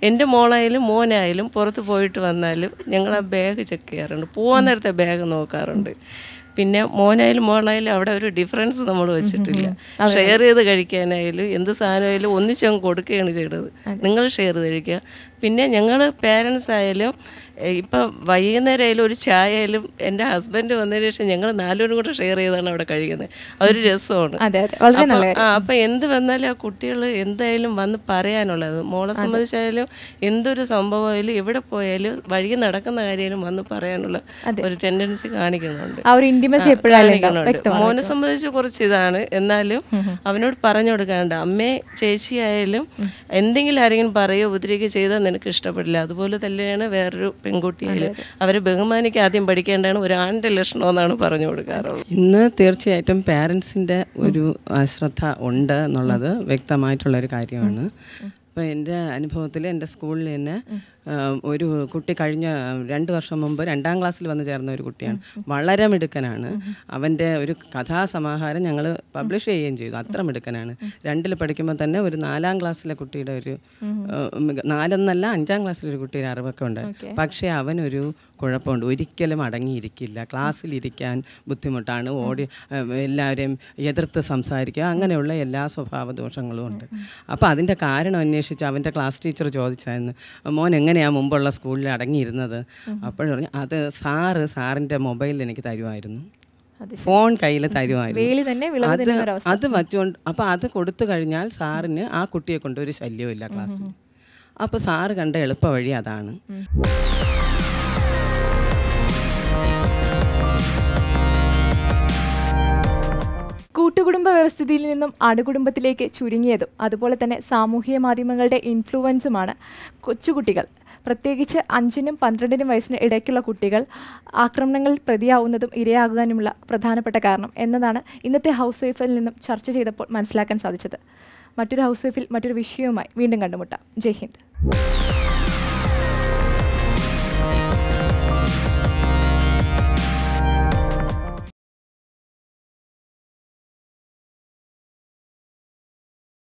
എൻ്റെ മോളായാലും മോനായാലും പുറത്ത് പോയിട്ട് വന്നാലും ഞങ്ങൾ ആ ബാഗ് ചെക്ക് ചെയ്യാറുണ്ട് പോകാൻ നേരത്തെ ബാഗ് നോക്കാറുണ്ട് പിന്നെ മോനായാലും മോളായാലും അവിടെ ഒരു ഡിഫറൻസ് നമ്മൾ വെച്ചിട്ടില്ല ഷെയർ ചെയ്ത് കഴിക്കാനായാലും എന്ത് സാധനമായാലും ഒന്നിച്ചങ്ങ് കൊടുക്കുകയാണ് ചെയ്തത് നിങ്ങൾ ഷെയർ ചെയ്ത് കഴിക്കുക പിന്നെ ഞങ്ങൾ പേരൻസ് ആയാലും ഇപ്പം വൈകുന്നേരം ആയാലും ഒരു ചായ ആയാലും എൻ്റെ ഹസ്ബൻഡ് വന്നതിന് ശേഷം ഞങ്ങൾ നാലുപേരും കൂടെ ഷെയർ ചെയ്താണ് അവിടെ കഴിക്കുന്നത് അതൊരു രസമാണ് ആ അപ്പം എന്ത് വന്നാലും ആ കുട്ടികൾ എന്തായാലും വന്ന് പറയാനുള്ളത് മോളെ സംബന്ധിച്ചായാലും എന്തൊരു സംഭവമായാലും എവിടെ പോയാലും വഴി നടക്കുന്ന കാര്യമായാലും വന്ന് പറയാനുള്ള ഒരു ടെൻഡൻസി കാണിക്കുന്നുണ്ട് മോനെ സംബന്ധിച്ച് കുറച്ച് ഇതാണ് എന്നാലും അവനോട് പറഞ്ഞു കൊടുക്കാനുണ്ട് അമ്മേ ചേച്ചിയായാലും എന്തെങ്കിലും ആരെങ്കിലും പറയോ ഉപദ്രവിക്കുകയോ ചെയ്താൽ നിനക്ക് ഇഷ്ടപ്പെടില്ല അതുപോലെ തന്നെയാണ് വേറൊരു പെൺകുട്ടിയിൽ അവരെ ബഹുമാനിക്ക് ആദ്യം പഠിക്കേണ്ടതാണ് ഒരു ആണിൻ്റെ ലക്ഷണമെന്നാണ് പറഞ്ഞു കൊടുക്കാറുള്ളത് ഇന്ന് തീർച്ചയായിട്ടും പാരൻസിൻ്റെ ഒരു അശ്രദ്ധ ഉണ്ട് എന്നുള്ളത് വ്യക്തമായിട്ടുള്ളൊരു കാര്യമാണ് അപ്പോൾ എൻ്റെ അനുഭവത്തിൽ എൻ്റെ സ്കൂളിൽ തന്നെ ഒരു കുട്ടി കഴിഞ്ഞ രണ്ട് വർഷം മുമ്പ് രണ്ടാം ക്ലാസ്സിൽ വന്ന് ചേർന്ന ഒരു കുട്ടിയാണ് വളരെ മിടുക്കനാണ് അവൻ്റെ ഒരു കഥാസമാഹാരം ഞങ്ങൾ പബ്ലിഷ് ചെയ്യുകയും ചെയ്തു അത്ര മിടുക്കനാണ് രണ്ടിൽ പഠിക്കുമ്പോൾ തന്നെ ഒരു നാലാം ക്ലാസ്സിലെ കുട്ടിയുടെ ഒരു നാലെന്നല്ല അഞ്ചാം ക്ലാസ്സിലെ ഒരു കുട്ടിയുടെ അറിവൊക്കെ ഉണ്ട് പക്ഷേ അവനൊരു കുഴപ്പമുണ്ട് ഒരിക്കലും അടങ്ങിയിരിക്കില്ല ക്ലാസ്സിൽ ഇരിക്കാൻ ബുദ്ധിമുട്ടാണ് ഓടി എല്ലാവരെയും എതിർത്ത് സംസാരിക്കുക അങ്ങനെയുള്ള എല്ലാ സ്വഭാവ ദോഷങ്ങളും ഉണ്ട് അപ്പോൾ അതിൻ്റെ കാരണം അന്വേഷിച്ച് അവൻ്റെ ക്ലാസ് ടീച്ചർ ചോദിച്ചായിരുന്നു മോൻ എങ്ങനെ അങ്ങനെയാണ് മുമ്പുള്ള സ്കൂളിൽ അടങ്ങിയിരുന്നത് അപ്പോഴും പറഞ്ഞു അത് സാറ് സാറിൻ്റെ മൊബൈൽ എനിക്ക് തരുമായിരുന്നു ഫോൺ കയ്യിൽ തരുമായിരുന്നു അത് അത് വച്ചുകൊണ്ട് അപ്പോൾ അത് കൊടുത്തു കഴിഞ്ഞാൽ സാറിന് ആ കുട്ടിയെ കൊണ്ട് ഒരു ശല്യമില്ല ക്ലാസ്സിൽ അപ്പോൾ സാറ് കണ്ട എളുപ്പ വഴി അതാണ് കൂട്ടുകുടുംബ വ്യവസ്ഥിതിയിൽ നിന്നും അണുകുടുംബത്തിലേക്ക് ചുരുങ്ങിയതും അതുപോലെ തന്നെ സാമൂഹിക മാധ്യമങ്ങളുടെ ഇൻഫ്ലുവൻസുമാണ് കൊച്ചുകുട്ടികൾ പ്രത്യേകിച്ച് അഞ്ചിനും പന്ത്രണ്ടിനും വയസ്സിന് ഇടയ്ക്കുള്ള കുട്ടികൾ ആക്രമണങ്ങളിൽ പ്രതിയാവുന്നതും ഇരയാകാനുമുള്ള പ്രധാനപ്പെട്ട കാരണം എന്നതാണ് ഇന്നത്തെ ഹൗസ് വൈഫിൽ നിന്നും ചർച്ച ചെയ്തപ്പോൾ മനസ്സിലാക്കാൻ സാധിച്ചത് മറ്റൊരു ഹൗസ് വൈഫിൽ മറ്റൊരു വിഷയവുമായി വീണ്ടും കണ്ടുമുട്ടാം ജയ് ഹിന്ദ്